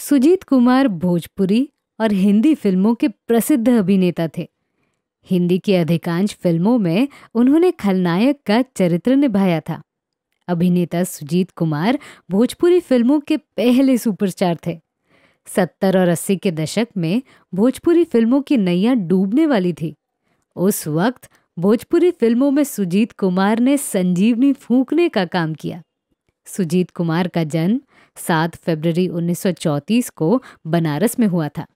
सुजीत कुमार भोजपुरी और हिंदी फिल्मों के प्रसिद्ध अभिनेता थे हिंदी की अधिकांश फिल्मों में उन्होंने खलनायक का चरित्र निभाया था अभिनेता सुजीत कुमार भोजपुरी फिल्मों के पहले सुपरस्टार थे सत्तर और अस्सी के दशक में भोजपुरी फिल्मों की नैया डूबने वाली थी उस वक्त भोजपुरी फिल्मों में सुजीत कुमार ने संजीवनी फूंकने का काम किया सुजीत कुमार का जन्म सात फरवरी 1934 को बनारस में हुआ था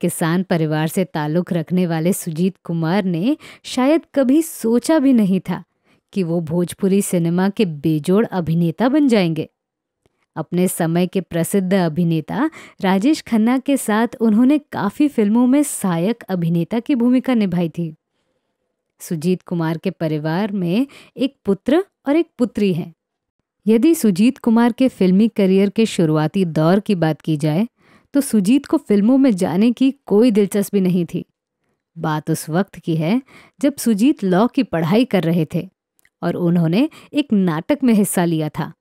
किसान परिवार से ताल्लुक रखने वाले सुजीत कुमार ने शायद कभी सोचा भी नहीं था कि वो भोजपुरी सिनेमा के बेजोड़ अभिनेता बन जाएंगे अपने समय के प्रसिद्ध अभिनेता राजेश खन्ना के साथ उन्होंने काफ़ी फिल्मों में सहायक अभिनेता की भूमिका निभाई थी सुजीत कुमार के परिवार में एक पुत्र और एक पुत्री हैं यदि सुजीत कुमार के फिल्मी करियर के शुरुआती दौर की बात की जाए तो सुजीत को फिल्मों में जाने की कोई दिलचस्पी नहीं थी बात उस वक्त की है जब सुजीत लॉ की पढ़ाई कर रहे थे और उन्होंने एक नाटक में हिस्सा लिया था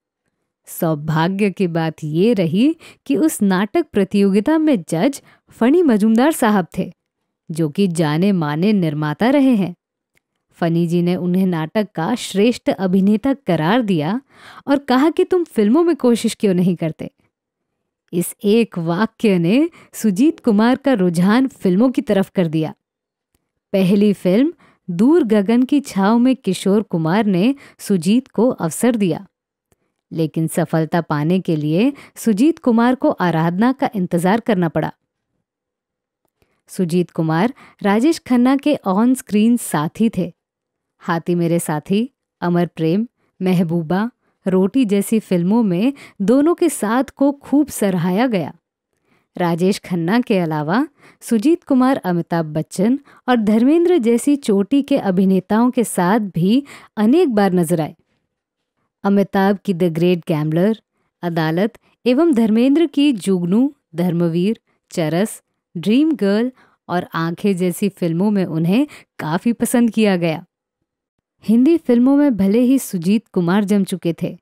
सौभाग्य की बात ये रही कि उस नाटक प्रतियोगिता में जज फणी मजूमदार साहब थे जो कि जाने माने निर्माता रहे हैं फनी जी ने उन्हें नाटक का श्रेष्ठ अभिनेता करार दिया और कहा कि तुम फिल्मों में कोशिश क्यों नहीं करते इस एक वाक्य ने सुजीत कुमार का रुझान फिल्मों की तरफ कर दिया पहली फिल्म दूर गगन की छाव में किशोर कुमार ने सुजीत को अवसर दिया लेकिन सफलता पाने के लिए सुजीत कुमार को आराधना का इंतजार करना पड़ा सुजीत कुमार राजेश खन्ना के ऑन स्क्रीन साथी थे हाथी मेरे साथी अमर प्रेम महबूबा रोटी जैसी फिल्मों में दोनों के साथ को खूब सराहाया गया राजेश खन्ना के अलावा सुजीत कुमार अमिताभ बच्चन और धर्मेंद्र जैसी चोटी के अभिनेताओं के साथ भी अनेक बार नजर आए अमिताभ की द ग्रेट गैम्बलर अदालत एवं धर्मेंद्र की जुगनू धर्मवीर चरस ड्रीम गर्ल और आंखें जैसी फिल्मों में उन्हें काफ़ी पसंद किया गया हिंदी फिल्मों में भले ही सुजीत कुमार जम चुके थे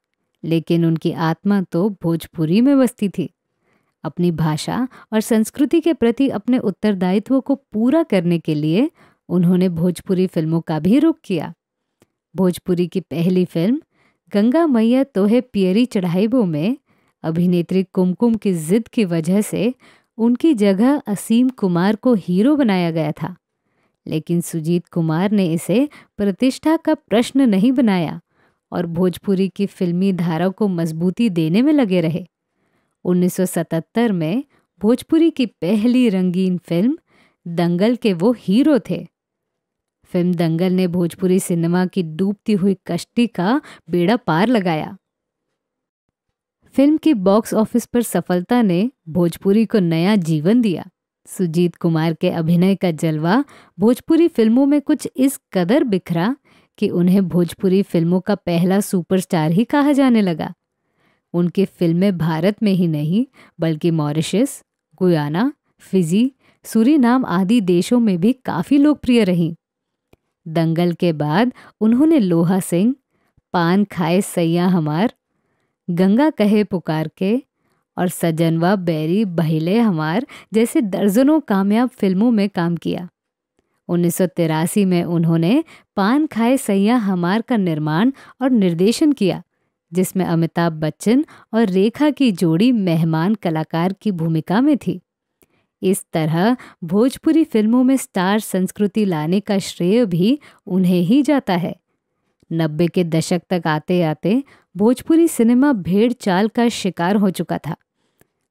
लेकिन उनकी आत्मा तो भोजपुरी में बसती थी अपनी भाषा और संस्कृति के प्रति अपने उत्तरदायित्व को पूरा करने के लिए उन्होंने भोजपुरी फिल्मों का भी रुख किया भोजपुरी की पहली फिल्म गंगा मैया तोहे पियरी चढ़ाईबो में अभिनेत्री कुमकुम की जिद की वजह से उनकी जगह असीम कुमार को हीरो बनाया गया था लेकिन सुजीत कुमार ने इसे प्रतिष्ठा का प्रश्न नहीं बनाया और भोजपुरी की फिल्मी धारा को मजबूती देने में लगे रहे 1977 में भोजपुरी की पहली रंगीन फिल्म दंगल के वो हीरो थे फिल्म दंगल ने भोजपुरी सिनेमा की डूबती हुई कश्ती का बेड़ा पार लगाया फिल्म की बॉक्स ऑफिस पर सफलता ने भोजपुरी को नया जीवन दिया सुजीत कुमार के अभिनय का जलवा भोजपुरी फिल्मों में कुछ इस कदर बिखरा कि उन्हें भोजपुरी फिल्मों का पहला सुपरस्टार ही कहा जाने लगा उनकी फिल्में भारत में ही नहीं बल्कि मॉरिशस गुयाना फिजी सूरीनाम आदि देशों में भी काफ़ी लोकप्रिय रहीं दंगल के बाद उन्होंने लोहा सिंह पान खाए सैया हमार गंगा कहे पुकार के और सज्जन व बैरी बहिले हमार जैसे दर्जनों कामयाब फिल्मों में काम किया उन्नीस में उन्होंने पान खाए सैया हमार का निर्माण और निर्देशन किया जिसमें अमिताभ बच्चन और रेखा की जोड़ी मेहमान कलाकार की भूमिका में थी इस तरह भोजपुरी फिल्मों में स्टार संस्कृति लाने का श्रेय भी उन्हें ही जाता है नब्बे के दशक तक आते आते भोजपुरी सिनेमा भेड़ चाल का शिकार हो चुका था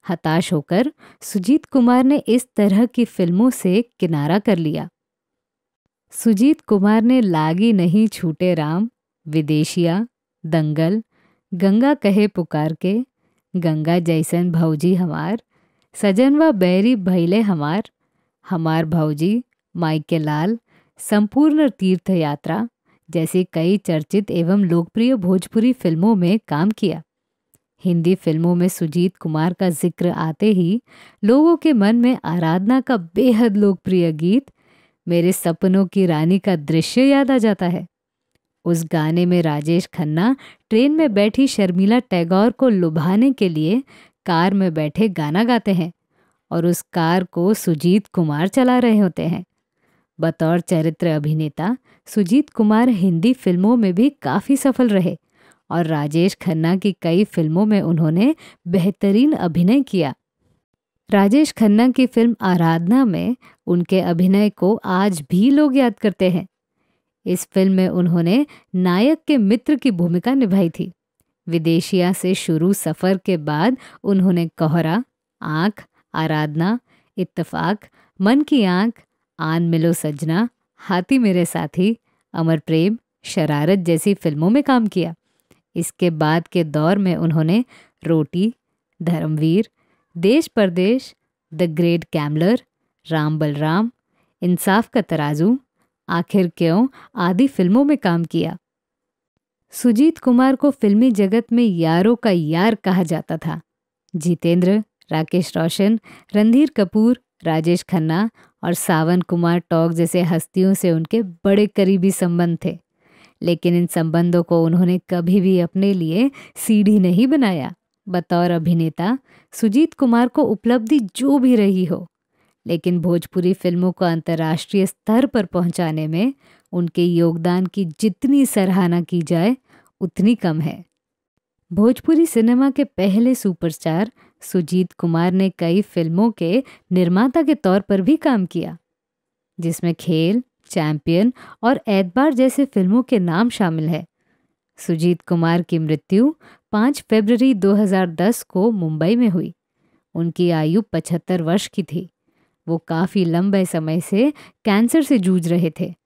हताश होकर सुजीत कुमार ने इस तरह की फिल्मों से किनारा कर लिया सुजीत कुमार ने लागी नहीं छूटे राम विदेशिया दंगल गंगा कहे पुकार के गंगा जैसन भौजी हमार सजन व बैरी भैले हमार हमार भौजी माइके लाल संपूर्ण तीर्थ यात्रा जैसी कई चर्चित एवं लोकप्रिय भोजपुरी फिल्मों में काम किया हिंदी फिल्मों में सुजीत कुमार का जिक्र आते ही लोगों के मन में आराधना का बेहद लोकप्रिय गीत मेरे सपनों की रानी का दृश्य याद आ जाता है उस गाने में राजेश खन्ना ट्रेन में बैठी शर्मिला टैगोर को लुभाने के लिए कार में बैठे गाना गाते हैं और उस कार को सुजीत कुमार चला रहे होते हैं बतौर चरित्र अभिनेता सुजीत कुमार हिंदी फिल्मों में भी काफ़ी सफल रहे और राजेश खन्ना की कई फिल्मों में उन्होंने बेहतरीन अभिनय किया राजेश खन्ना की फिल्म आराधना में उनके अभिनय को आज भी लोग याद करते हैं इस फिल्म में उन्होंने नायक के मित्र की भूमिका निभाई थी विदेशिया से शुरू सफ़र के बाद उन्होंने कोहरा आँख आराधना इत्तफाक मन की आंख आन मिलो सजना हाथी मेरे साथी अमर प्रेम शरारत जैसी फिल्मों में काम किया इसके बाद के दौर में उन्होंने रोटी Dharamveer Desh Pardes the great gambler Ram Balram Insaaf ka Tarazu आखिर क्यों आदि फिल्मों में काम किया सुजीत कुमार को फिल्मी जगत में यारों का यार कहा जाता था जितेंद्र राकेश रोशन रणधीर कपूर राजेश खन्ना और सावन कुमार टॉक जैसे हस्तियों से उनके बड़े करीबी संबंध थे लेकिन इन संबंधों को उन्होंने कभी भी अपने लिए सीढ़ी नहीं बनाया बतौर अभिनेता सुजीत कुमार को उपलब्धि जो भी रही हो लेकिन भोजपुरी फिल्मों को अंतर्राष्ट्रीय स्तर पर पहुंचाने में उनके योगदान की जितनी सराहना की जाए उतनी कम है भोजपुरी सिनेमा के पहले सुपरस्टार सुजीत कुमार ने कई फिल्मों के निर्माता के तौर पर भी काम किया जिसमें खेल चैंपियन और एतबार जैसे फिल्मों के नाम शामिल है सुजीत कुमार की मृत्यु 5 फरवरी 2010 को मुंबई में हुई उनकी आयु 75 वर्ष की थी वो काफ़ी लंबे समय से कैंसर से जूझ रहे थे